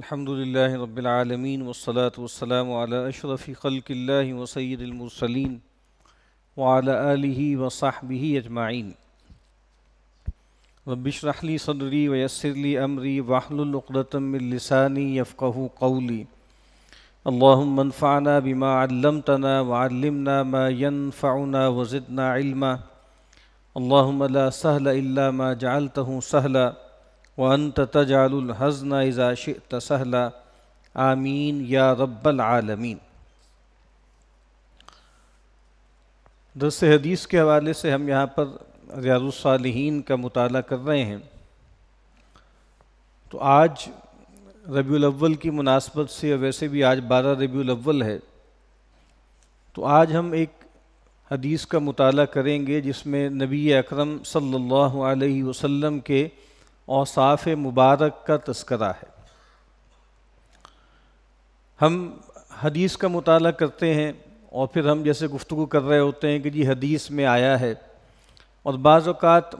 الحمد لله رب العالمين والصلاة والسلام على أشرف خلق الله وسيد المرسلين وعلى آله وصحبه أجمعين رب اشرح لي صدري ويسر لي أمري واحلل عقدة من لساني يفقه قولي اللهم انفعنا بما علمتنا وعلمنا ما ينفعنا وزدنا علما اللهم لا سهل إلا ما جعلته سهلا व वन तजालहज़न इज़ाश तसहला आमीन या रब्बल आलमीन दस हदीस के हवाले से हम यहाँ पर रियाजुलसालहन का मताल कर रहे हैं तो आज अव्वल की मुनासबत से वैसे भी आज बारह अव्वल है तो आज हम एक हदीस का मताल करेंगे जिसमें नबी अकरम सल्लल्लाहु अलैहि वसल्लम के और साफ़ मुबारक का तस्करा है हम हदीस का मताल करते हैं और फिर हम जैसे गुफ्तु कर रहे होते हैं कि जी हदीस में आया है और बाज़ात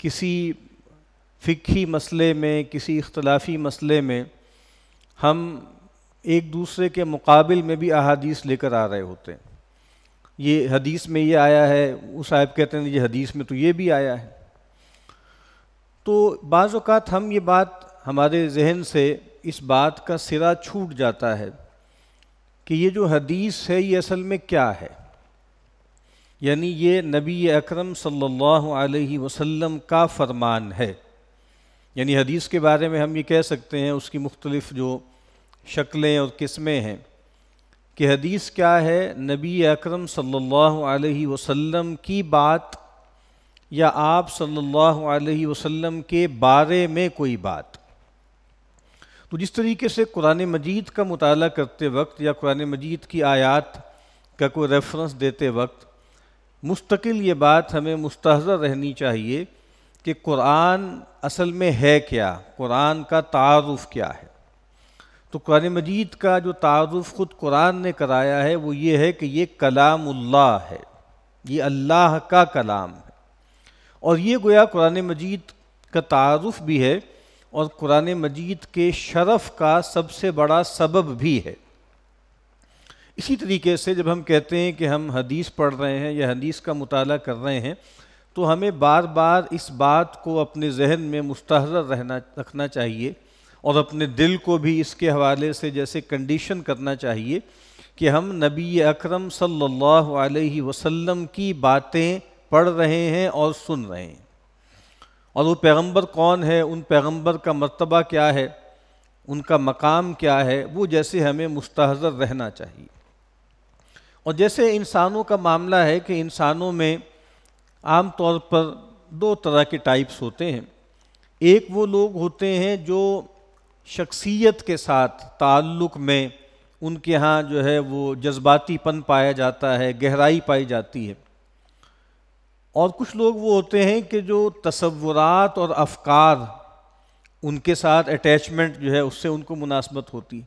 किसी फ़िकी मसले में किसी इख्तलाफी मसले में हम एक दूसरे के मुकाबले में भी अहादीस लेकर आ रहे होते हैं ये हदीस में ये आया है उस साहब कहते हैं ये हदीस में तो ये भी आया है तो बाज़ात हम ये बात हमारे जहन से इस बात का सिरा छूट जाता है कि ये जो हदीस है ये असल में क्या है यानी ये नबी अकरम सल्लल्लाहु अलैहि वसल्लम का फरमान है यानी हदीस के बारे में हम ये कह सकते हैं उसकी मुख्तलिफ़ जो शक्लें और किस्में हैं कि हदीस क्या है नबी अकरम सल्लल्लाहु अलैहि वसल्लम की बात या आप सल्लल्लाहु अलैहि वसल्लम के बारे में कोई बात तो जिस तरीके से कुरान मजीद का मताल करते वक्त या कुरान मजीद की आयात का कोई रेफरेंस देते वक्त मुस्तकिल ये बात हमें मुस्तर रहनी चाहिए कि कुरान असल में है क्या कुरान का तारफ़ क्या है तो कुरान मजीद का जो तारफ़ ख़ुद कुरान ने कराया है वो ये है कि ये कलामुल्लाह है ये अल्लाह का कलाम है और ये गोया कुरान मजीद का तारफ़ भी है और कुरान मजीद के शरफ़ का सबसे बड़ा सबब भी है इसी तरीके से जब हम कहते हैं कि हम हदीस पढ़ रहे हैं या हदीस का मताल कर रहे हैं तो हमें बार बार इस बात को अपने जहन में मुस्तर रहना रखना चाहिए और अपने दिल को भी इसके हवाले से जैसे कंडीशन करना चाहिए कि हम नबी अकरम सल्लल्लाहु अलैहि वसल्लम की बातें पढ़ रहे हैं और सुन रहे हैं और वो पैगंबर कौन है उन पैगंबर का मर्तबा क्या है उनका मकाम क्या है वो जैसे हमें मुस्तहजर रहना चाहिए और जैसे इंसानों का मामला है कि इंसानों में आम तौर पर दो तरह के टाइप्स होते हैं एक वो लोग होते हैं जो शख्सियत के साथ ताल्लुक में उनके यहाँ जो है वो जज्बातीपन पाया जाता है गहराई पाई जाती है और कुछ लोग वो होते हैं कि जो तस्वुरात और अफकार उनके साथ अटैचमेंट जो है उससे उनको मुनासबत होती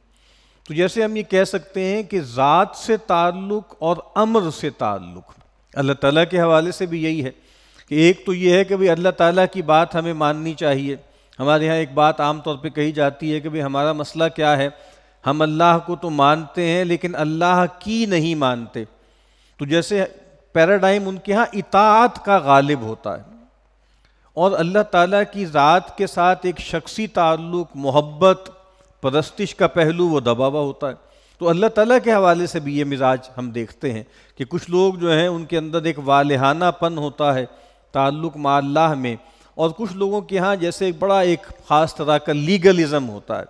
तो जैसे हम ये कह सकते हैं कि ज़ात से ताल्लुक़ और अमर से ताल्लुक़ अल्लाह ताला के हवाले से भी यही है कि एक तो ये है कि भाई अल्लाह ताला की बात हमें माननी चाहिए हमारे यहाँ एक बात आम तौर पर कही जाती है कि भाई हमारा मसला क्या है हम अल्लाह को तो मानते हैं लेकिन अल्लाह की नहीं मानते तो जैसे पैराडाइम उनके यहाँ इतात का गालिब होता है और अल्लाह ताला की ज़ात के साथ एक शख्सी ताल्लुक मोहब्बत परस्तिश का पहलू वो दबा हुआ होता है तो अल्लाह ताला के हवाले से भी ये मिजाज हम देखते हैं कि कुछ लोग जो हैं उनके अंदर एक वालहानापन होता है ताल्लुक माल्लाह में और कुछ लोगों के यहाँ जैसे एक बड़ा एक ख़ास तरह का लीगलिज़म होता है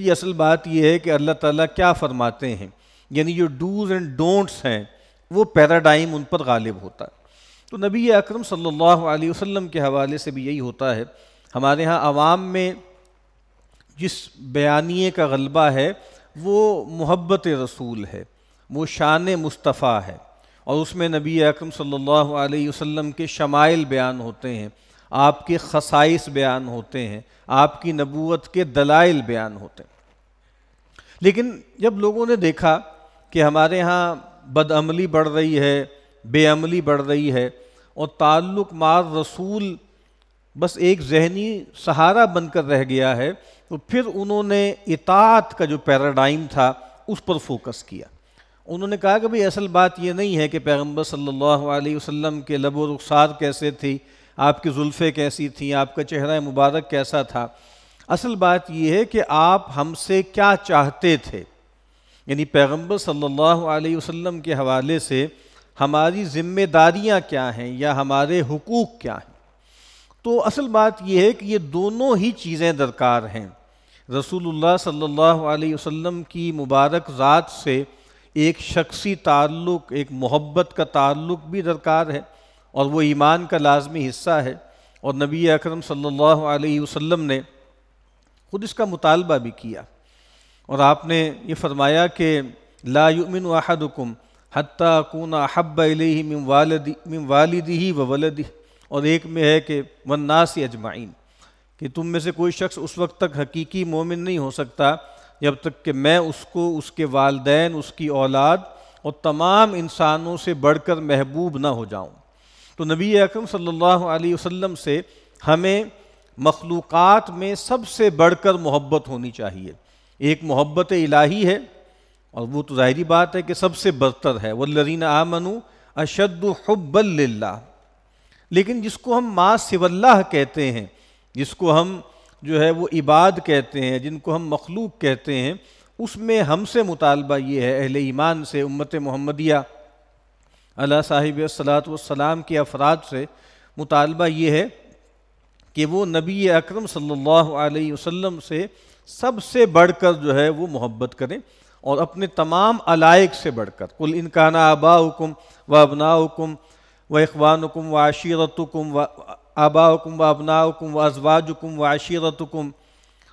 कि असल बात यह है कि अल्लाह ताला क्या फरमाते हैं यानी जो डूज़ एंड डोंट्स हैं वो पैराडाइम उन पर गालिब होता है तो नबी अकरम सल्लल्लाहु अलैहि वसल्लम के हवाले से भी यही होता है हमारे यहाँ आवाम में जिस बयानिए का गलबा है वो मोहब्बत रसूल है वो शान मुस्तफ़ा है और उसमें नबी अकरम सल्लल्लाहु अलैहि वसल्लम के शमाइल बयान होते हैं आपके खसाइस बयान होते हैं आपकी नबूवत के दलाइल बयान होते हैं लेकिन जब लोगों ने देखा कि हमारे यहाँ बदअमली बढ़ रही है बेअमली बढ़ रही है और ताल्लुक मार रसूल बस एक जहनी सहारा बनकर रह गया है तो फिर उन्होंने इतात का जो पैराडाइम था उस पर फोकस किया उन्होंने कहा कि भाई असल बात यह नहीं है कि पैगम्बर सल्लल्लाहु अलैहि वसल्लम के लब रुखसार कैसे थी आपकी जुल्फ़े कैसी थी आपका चेहरा मुबारक कैसा था असल बात यह है कि आप हमसे क्या चाहते थे यानी पैगम्बर सल्लल्लाहु अलैहि वसल्लम के हवाले से हमारी जिम्मेदारियां क्या हैं या हमारे हुकूक क्या हैं तो असल बात यह है कि ये दोनों ही चीज़ें दरकार हैं रसूलुल्लाह सल्लल्लाहु अलैहि वसल्लम की मुबारक ज़ात से एक शख्सी ताल्लुक़ एक मोहब्बत का ताल्लुक़ भी दरकार है और वो ईमान का लाजमी हिस्सा है और नबी अकरम सल्लल्लाहु अलैहि वसल्लम ने खुद इसका मुतालबा भी किया और आपने ये फरमाया कि ला युमिन अहदुकुम हती कूना हब्ब मिम वालदी मिम वालदी ही व वलदी और एक में है कि वन्नास अजमाइन कि तुम में से कोई शख्स उस वक्त तक हकीकी मोमिन नहीं हो सकता जब तक कि मैं उसको उसके वालदेन उसकी औलाद और तमाम इंसानों से बढ़कर महबूब ना हो जाऊं तो नबी अकरम सल्लल्लाहु अलैहि वसल्लम से हमें मखलूक़ात में सबसे बढ़कर मोहब्बत होनी चाहिए एक मोहब्बत इलाही है और वो तो ज़ाहरी बात है कि सबसे बदतर है वो लरीन आमनु अशद हब्बल लेकिन जिसको हम माँ सिवल्लाह कहते हैं जिसको हम जो है वो इबाद कहते हैं जिनको हम मखलूक कहते हैं उसमें हमसे मुतालबा ये है अहले ईमान से उम्मत मोहम्मदिया अला साहिब सलाम के अफराद से मुतालबा ये है कि वो नबी अकरम सल्लल्लाहु अलैहि वसल्लम से सबसे बढ़कर जो है वो मोहब्बत करें और अपने तमाम अलायक से बढ़कर कुल इनकाना आबा हुकुम व अबना हुकुम व इखवान हुकुम व आशीरत हुकुम व आबा हुकुम व अबना हुकुम व अजवाज हुकुम व आशीरत हुकुम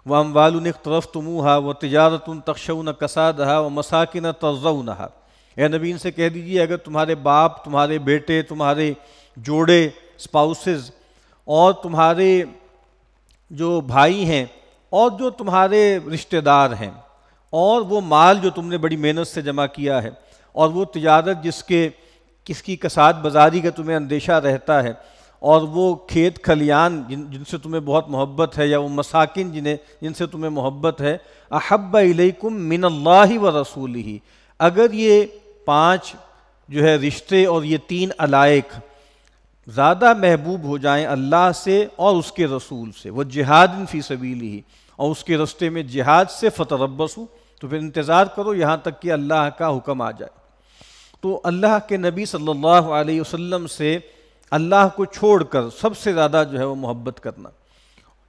व अम्वाल तरफ तुमूहा व तजारत तकशन कसादहा व मसाकिन तर्जनहा या नबीन से कह दीजिए अगर तुम्हारे बाप तुम्हारे बेटे तुम्हारे जोड़े स्पाउसेस और तुम्हारे जो भाई हैं और जो तुम्हारे रिश्तेदार हैं और वो माल जो तुमने बड़ी मेहनत से जमा किया है और वो तजारत जिसके किसकी कसाद बाजारी का तुम्हें अंदेशा रहता है और वो खेत खलियान जिन जिनसे तुम्हें बहुत मोहब्बत है या वो मसाकिन जिन्हें जिनसे तुम्हें मोहब्बत है अहब इलकुम मिन अल्लाह व रसूल ही अगर ये पाँच जो है रिश्ते और ये तीन अलायक ज़्यादा महबूब हो जाएं अल्लाह से और उसके रसूल से वह जिहाद फी सबीली ही और उसके रस्ते में जिहाद से हूँ तो फिर इंतज़ार करो यहाँ तक कि अल्लाह का हुक्म आ जाए तो अल्लाह के नबी सल्लल्लाहु अलैहि वसल्लम से अल्लाह को छोड़कर सबसे ज़्यादा जो है वो मोहब्बत करना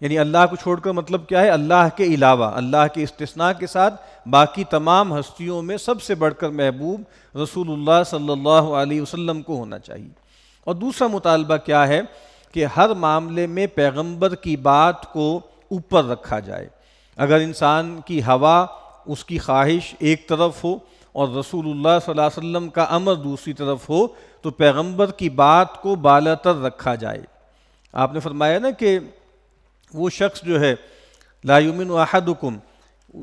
यानी अल्लाह को छोड़कर मतलब क्या है अल्लाह के अलावा अल्लाह के इस्तना के साथ बाकी तमाम हस्तियों में सबसे बढ़कर महबूब रसूलुल्लाह सल्लल्लाहु अलैहि वसल्लम को होना चाहिए और दूसरा मुतालबा क्या है कि हर मामले में पैगंबर की बात को ऊपर रखा जाए अगर इंसान की हवा उसकी ख्वाहिश एक तरफ हो और रसूलुल्लाह सल्लल्लाहु अलैहि वसल्लम का अमर दूसरी तरफ हो तो पैगंबर की बात को बालातर रखा जाए आपने फरमाया ना कि वो शख्स जो है लायुमिन वाहदुकुम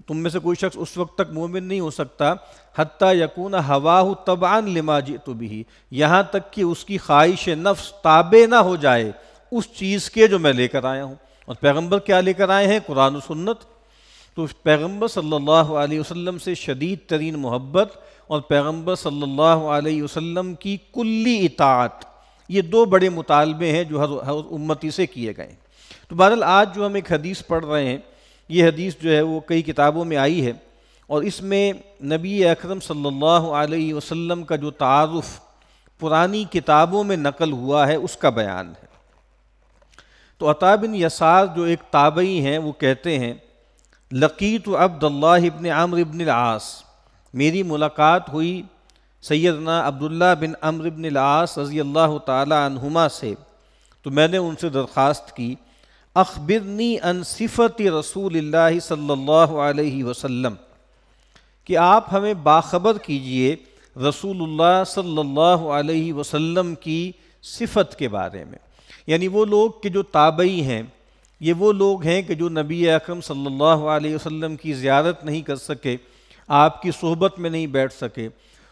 तुम में से कोई शख्स उस वक्त तक मोमिन नहीं हो सकता हती यकून हवाह तबान लिमा जी तो भी यहाँ तक कि उसकी ख्वाहिश नफ्स ताबे ना हो जाए उस चीज़ के जो मैं लेकर आया हूँ और पैगम्बर क्या लेकर आए हैं कुरान सन्नत तो पैगम्बर सल्लल्लाहु अलैहि वसल्लम से शदीद तरीन मोहब्बत और पैगम्बर सल्लल्लाहु अलैहि वसल्लम की कुल्ली इतात ये दो बड़े मुतालबे हैं जो हर हर उम्मती से किए गए तो बहरल आज जो हम एक हदीस पढ़ रहे हैं ये हदीस जो है वो कई किताबों में आई है और इसमें नबी अकरम सल्लल्लाहु अलैहि वसल्लम का जो तारफ़ पुरानी किताबों में नकल हुआ है उसका बयान है तो अता बिन यसार जो एक ताबई हैं वो कहते हैं लकीत अब्दुल्ला इबन आमर इबन आस मेरी मुलाकात हुई सैदना अब्दुल्ला बिन अमर इबन आस रज़ी अल्लाह तुमा से तो मैंने उनसे दरख्वास्त की अखबिरनी अनसिफ़त रसूल सल्लल्लाहु वसम कि आप हमें बाखबर कीजिए रसूल सल्ला वसम की सिफत के बारे में यानी वो लोग के जो ताबई हैं ये वो लोग हैं कि जो नबी अकरम सल्लल्लाहु अलैहि वसल्लम की ज़्यारत नहीं कर सके आपकी सोहबत में नहीं बैठ सके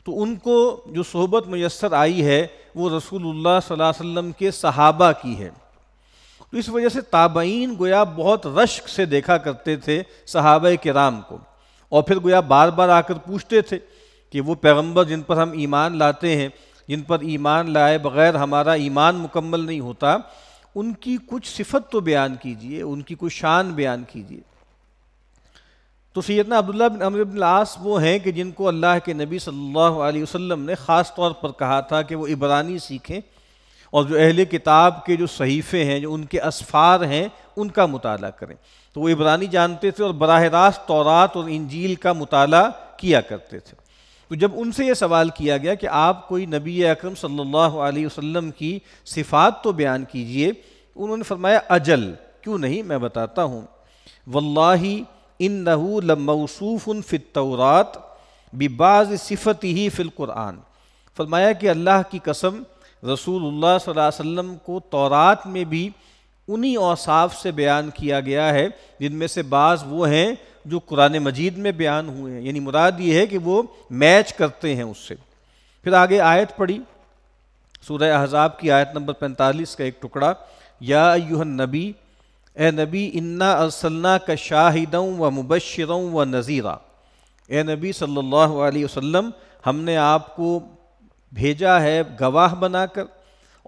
तो उनको जो सोहबत मैसर आई है वो रसूलुल्लाह सल्लल्लाहु अलैहि वसल्लम के सहाबा की है तो इस वजह से ताबईन गोया बहुत रश्क से देखा करते थे सहाब राम को और फिर गोया बार बार आकर पूछते थे कि वो पैगंबर जिन पर हम ईमान लाते हैं जिन पर ईमान लाए बगैर हमारा ईमान मुकम्मल नहीं होता उनकी कुछ सिफत तो बयान कीजिए उनकी कुछ शान बयान कीजिए तो सैदना अब्दुल्ला बिन अमर बिन आस वो हैं कि जिनको अल्लाह के नबी सल्लल्लाहु अलैहि वसल्लम ने ख़ास तौर पर कहा था कि वो इबरानी सीखें और जो अहल किताब के जो सहीफ़े हैं जो उनके असफ़ार हैं उनका मुताल करें तो वो इब्रानी जानते थे और बरह रास्त तौरात और इंजील का मुताल किया करते थे तो जब उनसे ये सवाल किया गया कि आप कोई नबी अकरम सल्लल्लाहु अलैहि वसल्लम की सिफ़ात तो बयान कीजिए तो उन्होंने फरमाया अजल क्यों नहीं मैं बताता हूँ वल्ला इन नहू लमौसूफ़ फ़ितौरात बिबाज सिफ़त ही फ़िलकुरान फरमाया कि अल्लाह की कसम रसूलुल्लाह सल्लल्लाहु अलैहि वसल्लम को तौरात में भी उन्हीं औसाफ से बयान किया गया है जिनमें से बाज़ वो हैं जो कुरान मजीद में बयान हुए हैं यानी मुराद ये है कि वो मैच करते हैं उससे फिर आगे आयत पढ़ी सूरह अहजाब की आयत नंबर 45 का एक टुकड़ा या यूहन नबी ए नबी इन्ना असलना का शाहिदों व मुबशरों व नज़ीरा ए नबी सल्लल्लाहु अलैहि वसल्लम हमने आपको भेजा है गवाह बनाकर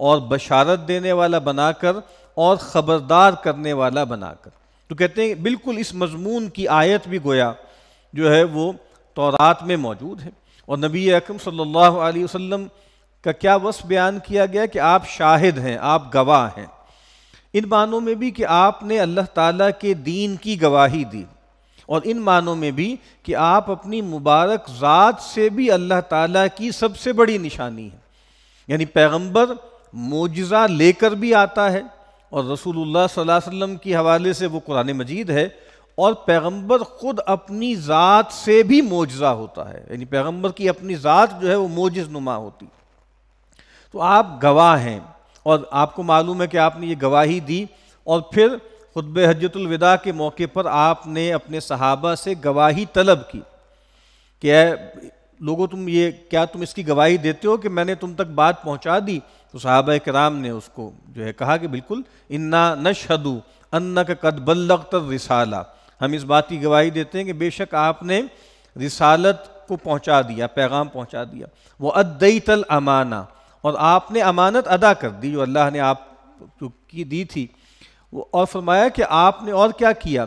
और बशारत देने वाला बनाकर और ख़बरदार करने वाला बनाकर तो कहते हैं बिल्कुल इस मजमून की आयत भी गोया जो है वो तौरात में मौजूद है और नबी अकम सल्लल्लाहु अलैहि वसल्लम का क्या वस बयान किया गया कि आप शाहिद हैं आप गवाह हैं इन मानों में भी कि आपने अल्लाह ताला के दीन की गवाही दी और इन मानों में भी कि आप अपनी मुबारक ज़ात से भी अल्लाह ताला की सबसे बड़ी निशानी है यानी पैगंबर मोजा लेकर भी आता है और रसूलुल्लाह सल्लल्लाहु अलैहि वसल्लम के हवाले से वो कुरान मजीद है और पैगंबर खुद अपनी ज़ात से भी मोजा होता है यानी पैगंबर की अपनी ज़ात जो है वो मोज़ नुमा होती तो आप गवाह हैं और आपको मालूम है कि आपने ये गवाही दी और फिर खुतब हजतुलविदा के मौके पर आपने अपने सहाबा से गवाही तलब की कि लोगों तुम ये क्या तुम इसकी गवाही देते हो कि मैंने तुम तक बात पहुंचा दी तो साहब कराम ने उसको जो है कहा कि बिल्कुल इन्ना नशहदु अन्न का कदबल्लत रिसाला हम इस बात की गवाही देते हैं कि बेशक आपने रिसालत को पहुंचा दिया पैगाम पहुंचा दिया वो अदई तल अमाना और आपने अमानत अदा कर दी जो अल्लाह ने आप की दी थी और फरमाया कि आपने और क्या किया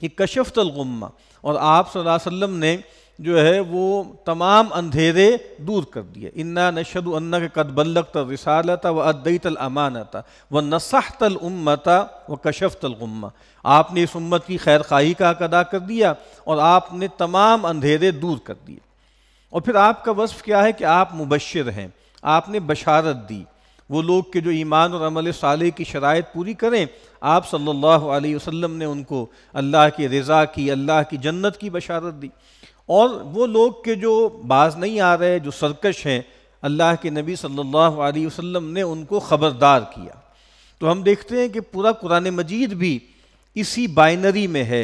कि कशफ़तलगुम्मा और आप वसल्लम ने जो है वो तमाम अंधेरे दूर कर दिए इन्ना नशद अन्ना के कद बल्लक रिसालता व अद्दैतल अमानता व नसाहतल उम्मता व कशफ़तल गुम्मा आपने इस उम्मत की खैर खाही का अदा कर दिया और आपने तमाम अंधेरे दूर कर दिए और फिर आपका वस्फ़ क्या है कि आप मुबशर हैं आपने बशारत दी वो लोग के जो ईमान और अमल साले की शरात पूरी करें आप सल्लल्लाहु अलैहि वसल्लम ने उनको अल्लाह की रज़ा की अल्लाह की जन्नत की बशारत दी और वो लोग के जो बाज नहीं आ रहे जो सरकश हैं अल्लाह के नबी सल्लल्लाहु अलैहि वसल्लम ने उनको ख़बरदार किया तो हम देखते हैं कि पूरा कुरान मजीद भी इसी बाइनरी में है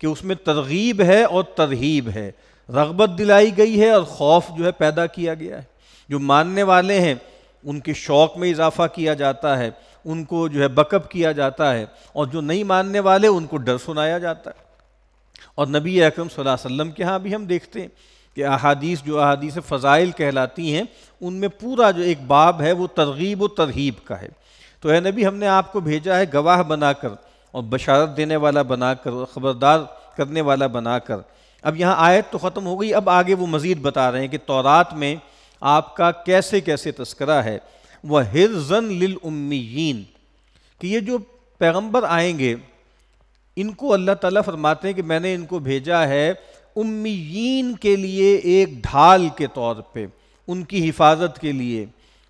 कि उसमें तरगीब है और तरहीब है रगबत दिलाई गई है और खौफ जो है पैदा किया गया है जो मानने वाले हैं उनके शौक में इजाफा किया जाता है उनको जो है बकअप किया जाता है और जो नहीं मानने वाले उनको डर सुनाया जाता है और नबी अकरम सल्लल्लाहु अलैहि वसल्लम के यहाँ भी हम देखते हैं कि अहादीस जो अहादीस फ़ज़ाइल कहलाती हैं उनमें पूरा जो एक बाब है वो तरगीब व तरहीब का है तो है नबी हमने आपको भेजा है गवाह बनाकर और बशारत देने वाला बनाकर और ख़बरदार करने वाला बनाकर अब यहाँ आयत तो ख़त्म हो गई अब आगे वो मज़ीद बता रहे हैं कि तौरात में आपका कैसे कैसे तस्करा है वह हिरजन लिल उम्मीन कि ये जो पैगंबर आएंगे इनको अल्लाह ताला फरमाते हैं कि मैंने इनको भेजा है उम्मीन के लिए एक ढाल के तौर पे उनकी हिफाजत के लिए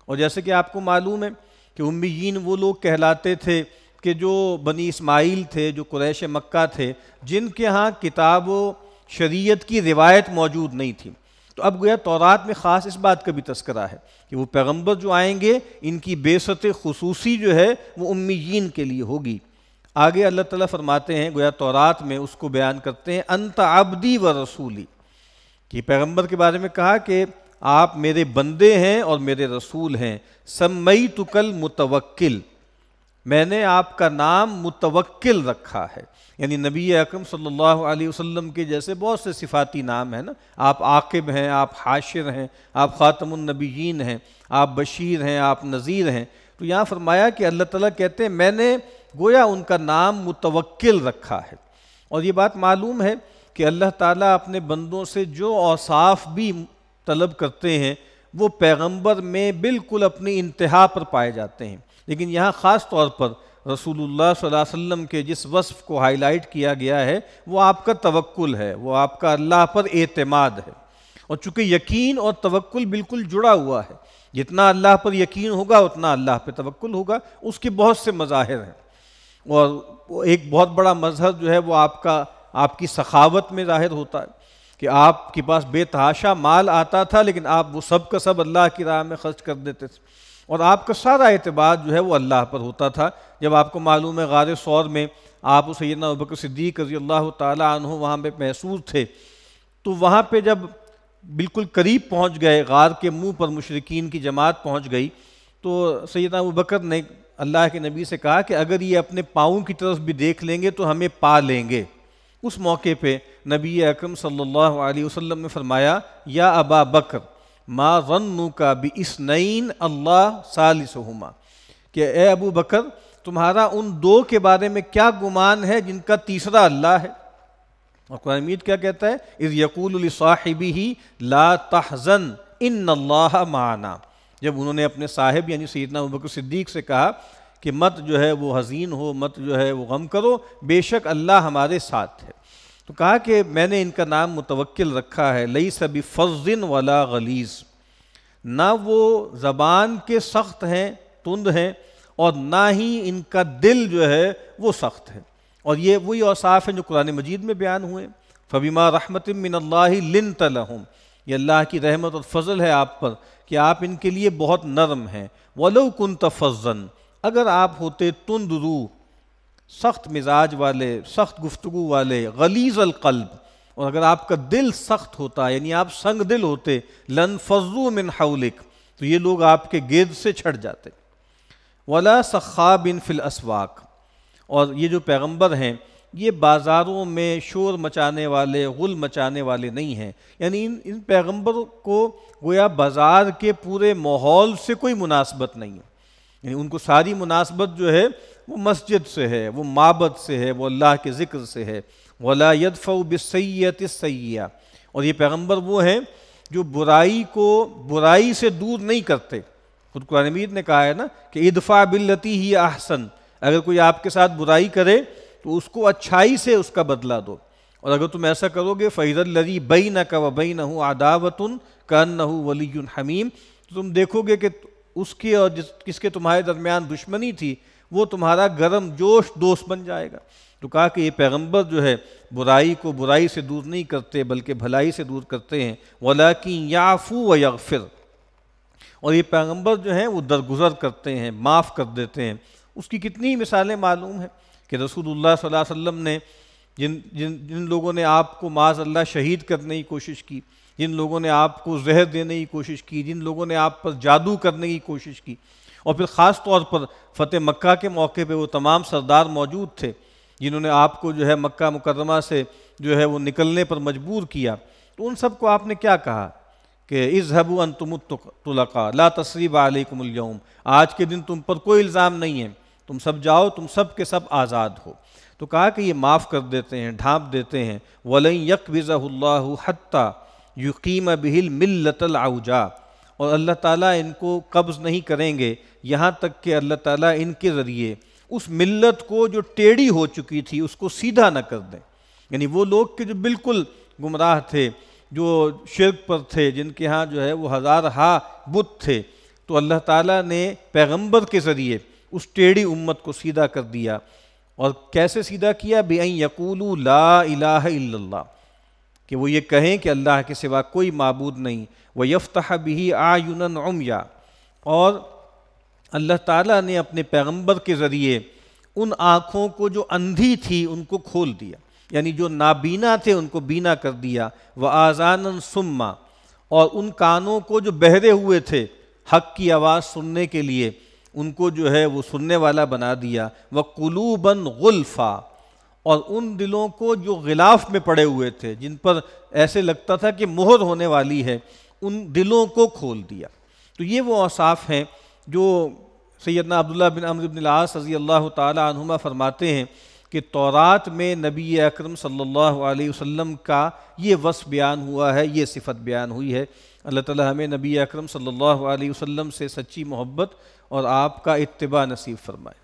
और जैसे कि आपको मालूम है कि उम्मीन वो लोग कहलाते थे कि जो बनी इस्माइल थे जो कुरैश मक्का थे जिनके यहाँ किताब शरीयत की रिवायत मौजूद नहीं थी तो अब गया तौरात में ख़ास इस बात का भी तस्करा है कि वो पैगम्बर जो आएंगे इनकी बेसत खसूसी जो है वो उम्मीद के लिए होगी आगे अल्लाह ताला फरमाते हैं गोया तौरात में उसको बयान करते हैं अंत आबदी व रसूली कि पैगम्बर के बारे में कहा कि आप मेरे बंदे हैं और मेरे रसूल हैं सम्मई तुकल मुतवक्ल मैंने आपका नाम मुतवक्किल रखा है यानी नबी अकरम सल्लल्लाहु अलैहि वसल्लम के जैसे बहुत से सिफाती नाम हैं ना आप आकिब हैं आप हाशिर हैं आप ख़ातमनबीन हैं आप बशीर हैं आप नज़ीर हैं तो यहाँ फरमाया कि अल्लाह ताला कहते हैं मैंने गोया उनका नाम मुतवक्किल रखा है और ये बात मालूम है कि अल्लाह ताला अपने बंदों से जो औसाफ भी तलब करते हैं वो पैगंबर में बिल्कुल अपनी इंतहा पर पाए जाते हैं लेकिन यहाँ ख़ास तौर पर रसूलुल्लाह सल्लल्लाहु अलैहि वसल्लम के जिस वस्फ़ को हाईलाइट किया गया है वो आपका तवक्ल है वो आपका अल्लाह पर एतमाद है और चूँकि यकीन और तवक्ल बिल्कुल जुड़ा हुआ है जितना अल्लाह पर यकीन होगा उतना अल्लाह पर तवक्ल होगा उसके बहुत से मज़ाहिर हैं और एक बहुत बड़ा मज़हब जो है वो आपका आपकी सखावत में जाहिर होता है कि आपके पास बेतहाशा माल आता था लेकिन आप वो सब का सब अल्लाह की राह में खर्च कर देते थे और आपका सारा एतबार जो है वो अल्लाह पर होता था जब आपको मालूम है गार सौर में आप सैदना अबकर सिद्दीक रजी अल्लाह तहों वहाँ पर महसूस थे तो वहाँ पर जब बिल्कुल करीब पहुँच गए गार के मुँह पर मुशरकिन की जमात पहुँच गई तो सैद अबकर ने अल्लाह के नबी से कहा कि अगर ये अपने पाँव की तरफ भी देख लेंगे तो हमें पा लेंगे उस मौके पे नबी अकरम सल्लल्लाहु अलैहि वसल्लम ने फरमाया या अबा बकर मा रन्नु का भी नईन अल्लाह सालिसहुमा कि ए अबू बकर तुम्हारा उन दो के बारे में क्या गुमान है जिनका तीसरा अल्लाह है और कुरामीद क्या कहता है इस यकूल साहिबी ही ला तहजन इन अल्लाह माना जब उन्होंने अपने साहिब यानी सैदना बकर सिद्दीक से कहा कि मत जो है वो हज़ीन हो मत जो है वो गम करो बेशक अल्लाह हमारे साथ है तो कहा कि मैंने इनका नाम मुतवक्ल रखा है लई सभी फजिन वाला गलीज़ ना वो ज़बान के सख्त हैं तुंद हैं और ना ही इनका दिल जो है वो सख्त है और ये वही औसाफ हैं जो कुरान मजीद में बयान हुए फ़बीमा रहमत मिनल्ला लिन तलहम ये अल्लाह की रहमत और फजल है आप पर कि आप इनके लिए बहुत नरम हैं वलो कन तफजन अगर आप होते तुंद रूह सख्त मिजाज वाले सख्त गुफ्तु वाले गलीज अलकल्ब और अगर आपका दिल सख्त होता यानी आप संग दिल होते लन फजू मिन हौलिक तो ये लोग आपके गिर्द से छट जाते वला सखा बिन फिल असवाक और ये जो पैगंबर हैं ये बाज़ारों में शोर मचाने वाले गुल मचाने वाले नहीं हैं यानी इन इन पैगंबर को गोया बाज़ार के पूरे माहौल से कोई मुनासबत नहीं है यानी उनको सारी मुनासबत जो है वो मस्जिद से है वो माबद से है वो अल्लाह के ज़िक्र से है वला यदफ़बिसैत सैया और ये पैगम्बर वो हैं जो बुराई को बुराई से दूर नहीं करते खुद कुरान मीर ने कहा है ना कि इदफ़ा बिल्लती ही आहसन अगर कोई आपके साथ बुराई करे तो उसको अच्छाई से उसका बदला दो और अगर तुम ऐसा करोगे फ़ैज़ल लरी बई न का बई न हूँ आदावतन कन न हूँ वली हमीम तो तुम देखोगे कि उसके और जिस किसके तुम्हारे दरमियान दुश्मनी थी वो तुम्हारा गर्म जोश दोस्त बन जाएगा तो कहा कि ये पैगंबर जो है बुराई को बुराई से दूर नहीं करते बल्कि भलाई से दूर करते हैं वलाकि याफ़ू व यगफिर और ये पैगंबर जो हैं वो दरगुजर करते हैं माफ़ कर देते हैं उसकी कितनी मिसालें मालूम है कि रसूलुल्लाह सल्लल्लाहु अलैहि वसल्लम ने जिन जिन जिन लोगों ने आपको माज अल्लाह शहीद करने की कोशिश की जिन लोगों ने आपको जहर देने की कोशिश की जिन लोगों ने आप पर जादू करने की कोशिश की और फिर ख़ास तौर पर फ़तेह मक्का के मौके पे वो तमाम सरदार मौजूद थे जिन्होंने आपको जो है मक्का मुकदमा से जो है वो निकलने पर मजबूर किया तो उन सबको आपने क्या कहा कि इजहबू अन तुलका ला तसरीब आलकुमलूम आज के दिन तुम पर कोई इल्ज़ाम नहीं है तुम सब जाओ तुम सब के सब आज़ाद हो तो कहा कि ये माफ़ कर देते हैं ढांप देते हैं वलई यक बिज़ल्ला हत्ता यकीम बिहिल मिल्लतल आउजा और अल्लाह ताला इनको कब्ज़ नहीं करेंगे यहाँ तक कि अल्लाह ताला इनके ज़रिए उस मिल्लत को जो टेढ़ी हो चुकी थी उसको सीधा न कर दें यानी वो लोग के जो बिल्कुल गुमराह थे जो शिरक पर थे जिनके यहाँ जो है वो हज़ार हा बुत थे तो अल्लाह ताला ने पैगंबर के ज़रिए उस टेढ़ी उम्मत को सीधा कर दिया और कैसे सीधा किया बे यकूलू ला इलाह इल्लल्लाह कि वो ये कहें कि अल्लाह के सिवा कोई मबूद नहीं व यफ भी आयुन उमया और अल्लाह ताला ने अपने पैगंबर के ज़रिए उन आँखों को जो अंधी थी उनको खोल दिया यानी जो नाबीना थे उनको बीना कर दिया व आज़ान सुम्मा और उन कानों को जो बहरे हुए थे हक की आवाज़ सुनने के लिए उनको जो है वो सुनने वाला बना दिया व कुलूबन गुल्फ़ा और उन दिलों को जो गिलाफ में पड़े हुए थे जिन पर ऐसे लगता था कि मोहर होने वाली है उन दिलों को खोल दिया तो ये वो औसाफ हैं जो सैदना अब्दुल्ला बिन अमर लास रजी अल्लाह तुमा फरमाते हैं कि तौरात में नबी अकरम सल्लल्लाहु अलैहि वसल्लम का ये वस बयान हुआ है ये सिफत बयान हुई है अल्लाह ताला हमें नबी अकरम सल्लल्लाहु अलैहि वसल्लम से सच्ची मोहब्बत और आपका इतबा नसीब फरमाए